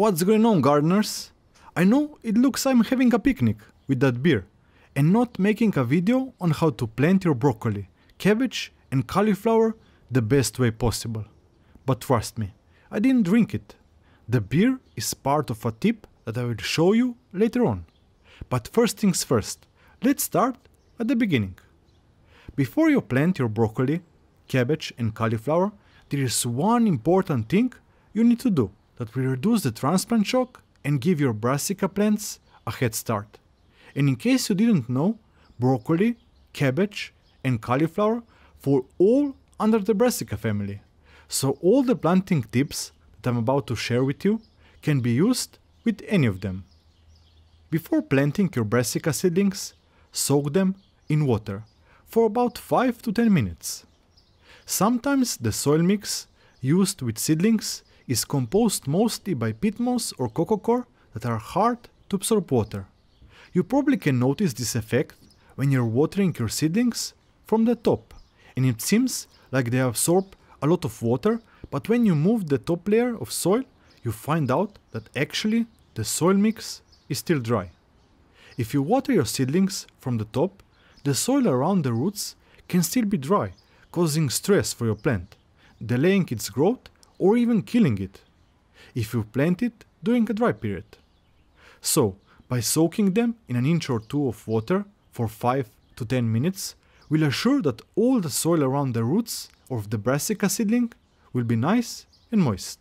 What's going on, gardeners? I know it looks I'm having a picnic with that beer and not making a video on how to plant your broccoli, cabbage and cauliflower the best way possible. But trust me, I didn't drink it. The beer is part of a tip that I will show you later on. But first things first, let's start at the beginning. Before you plant your broccoli, cabbage and cauliflower, there is one important thing you need to do that will reduce the transplant shock and give your brassica plants a head start. And in case you didn't know, broccoli, cabbage, and cauliflower fall all under the brassica family. So all the planting tips that I'm about to share with you can be used with any of them. Before planting your brassica seedlings, soak them in water for about 5 to 10 minutes. Sometimes the soil mix used with seedlings is composed mostly by peat moss or coco coir that are hard to absorb water. You probably can notice this effect when you're watering your seedlings from the top, and it seems like they absorb a lot of water, but when you move the top layer of soil, you find out that actually the soil mix is still dry. If you water your seedlings from the top, the soil around the roots can still be dry, causing stress for your plant, delaying its growth or even killing it, if you plant it during a dry period. So, by soaking them in an inch or two of water for 5 to 10 minutes, will assure that all the soil around the roots of the brassica seedling will be nice and moist.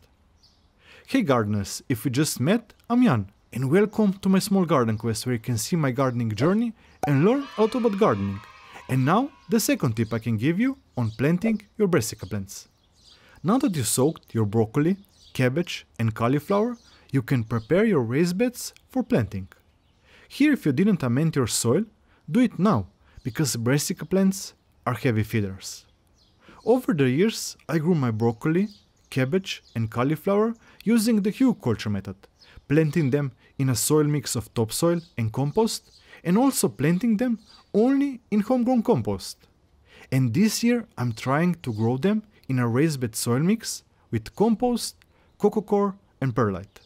Hey gardeners, if we just met, I'm Jan and welcome to my small garden quest where you can see my gardening journey and learn a lot about gardening. And now the second tip I can give you on planting your brassica plants. Now that you soaked your broccoli, cabbage and cauliflower, you can prepare your raised beds for planting. Here if you didn't amend your soil, do it now, because brassica plants are heavy feeders. Over the years, I grew my broccoli, cabbage and cauliflower using the Hue culture method, planting them in a soil mix of topsoil and compost, and also planting them only in homegrown compost. And this year I'm trying to grow them in a raised bed soil mix with compost, coco coir and perlite.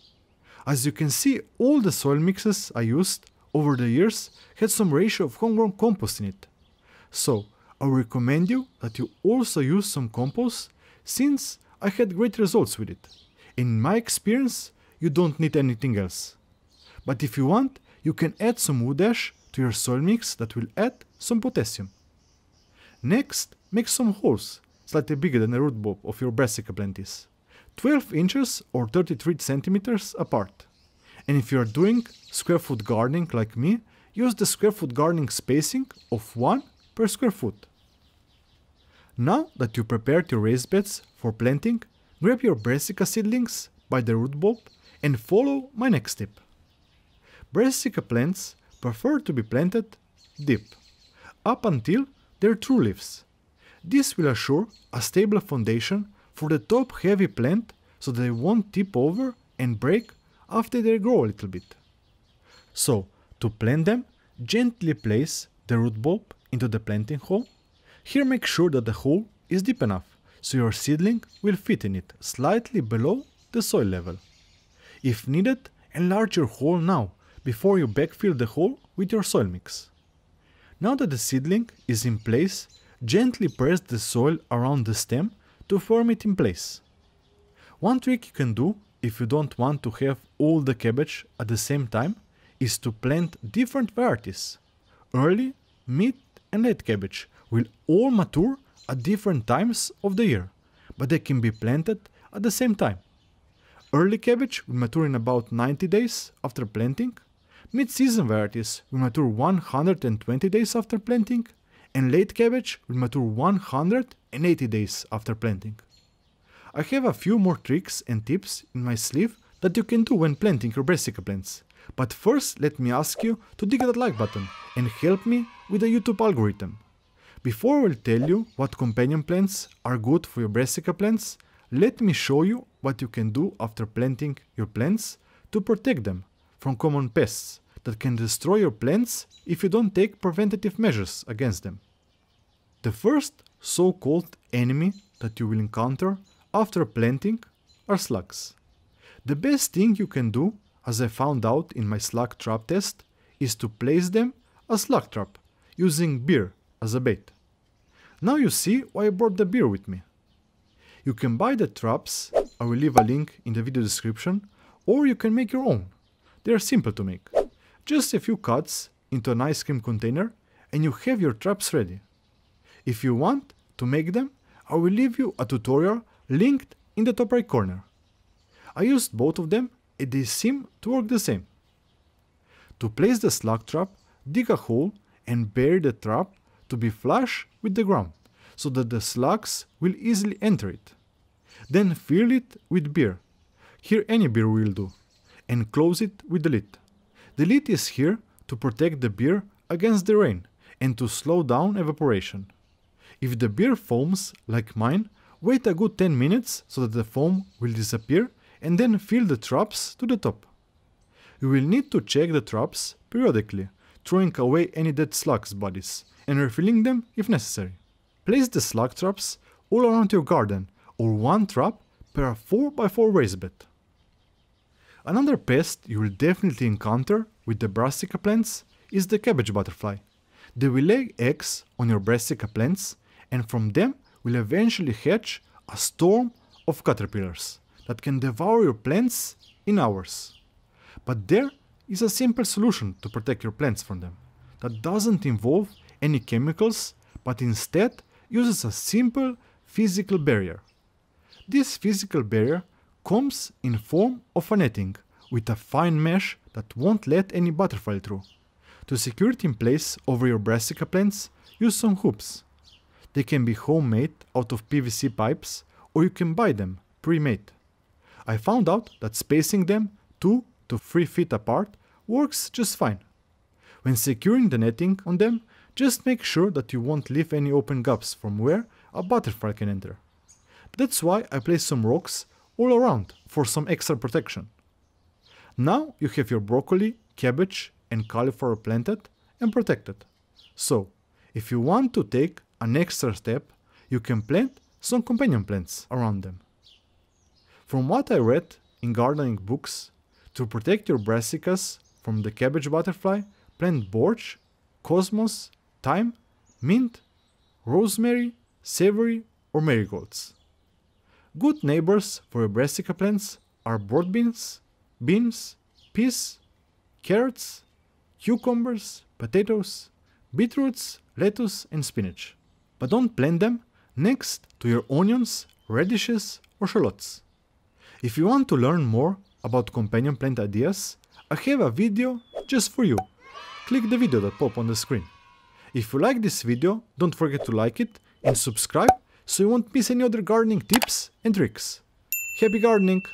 As you can see, all the soil mixes I used over the years had some ratio of homegrown compost in it. So, I recommend you that you also use some compost since I had great results with it. In my experience, you don't need anything else. But if you want, you can add some wood ash to your soil mix that will add some potassium. Next, make some holes slightly bigger than the root bulb of your brassica plantis, 12 inches or 33 centimeters apart. And if you are doing square foot gardening like me, use the square foot gardening spacing of 1 per square foot. Now that you prepared your raised beds for planting, grab your brassica seedlings by the root bulb and follow my next tip. Brassica plants prefer to be planted deep, up until their true leaves, this will assure a stable foundation for the top heavy plant so they won't tip over and break after they grow a little bit. So, to plant them, gently place the root bulb into the planting hole. Here make sure that the hole is deep enough so your seedling will fit in it slightly below the soil level. If needed, enlarge your hole now before you backfill the hole with your soil mix. Now that the seedling is in place, Gently press the soil around the stem to form it in place. One trick you can do if you don't want to have all the cabbage at the same time is to plant different varieties. Early, mid and late cabbage will all mature at different times of the year, but they can be planted at the same time. Early cabbage will mature in about 90 days after planting, mid-season varieties will mature 120 days after planting, and late cabbage will mature 180 days after planting. I have a few more tricks and tips in my sleeve that you can do when planting your brassica plants. But first let me ask you to dig that like button and help me with the YouTube algorithm. Before I will tell you what companion plants are good for your brassica plants, let me show you what you can do after planting your plants to protect them from common pests that can destroy your plants if you don't take preventative measures against them. The first so-called enemy that you will encounter after planting are slugs. The best thing you can do, as I found out in my slug trap test, is to place them a slug trap, using beer as a bait. Now you see why I brought the beer with me. You can buy the traps, I will leave a link in the video description, or you can make your own. They are simple to make. Just a few cuts into an ice cream container and you have your traps ready. If you want to make them, I will leave you a tutorial linked in the top right corner. I used both of them and they seem to work the same. To place the slug trap, dig a hole and bury the trap to be flush with the ground so that the slugs will easily enter it. Then fill it with beer. Here any beer will do. And close it with the lid. The lid is here to protect the beer against the rain and to slow down evaporation. If the beer foams, like mine, wait a good 10 minutes so that the foam will disappear and then fill the traps to the top. You will need to check the traps periodically, throwing away any dead slugs bodies and refilling them if necessary. Place the slug traps all around your garden or one trap per 4x4 raised bed. Another pest you will definitely encounter with the brassica plants is the cabbage butterfly. They will lay eggs on your brassica plants and from them will eventually hatch a storm of caterpillars that can devour your plants in hours. But there is a simple solution to protect your plants from them that doesn't involve any chemicals but instead uses a simple physical barrier. This physical barrier comes in form of a netting with a fine mesh that won't let any butterfly through. To secure it in place over your brassica plants, use some hoops. They can be homemade out of PVC pipes or you can buy them pre-made. I found out that spacing them 2 to 3 feet apart works just fine. When securing the netting on them, just make sure that you won't leave any open gaps from where a butterfly can enter. That's why I placed some rocks all around for some extra protection. Now you have your broccoli, cabbage and cauliflower planted and protected. So, if you want to take an extra step, you can plant some companion plants around them. From what I read in gardening books, to protect your brassicas from the cabbage butterfly, plant borage, cosmos, thyme, mint, rosemary, savory, or marigolds. Good neighbors for your brassica plants are broad beans, beans, peas, carrots, cucumbers, potatoes, beetroots, lettuce, and spinach but don't plant them next to your onions, radishes or shallots. If you want to learn more about companion plant ideas, I have a video just for you. Click the video that pop on the screen. If you like this video, don't forget to like it and subscribe so you won't miss any other gardening tips and tricks. Happy gardening!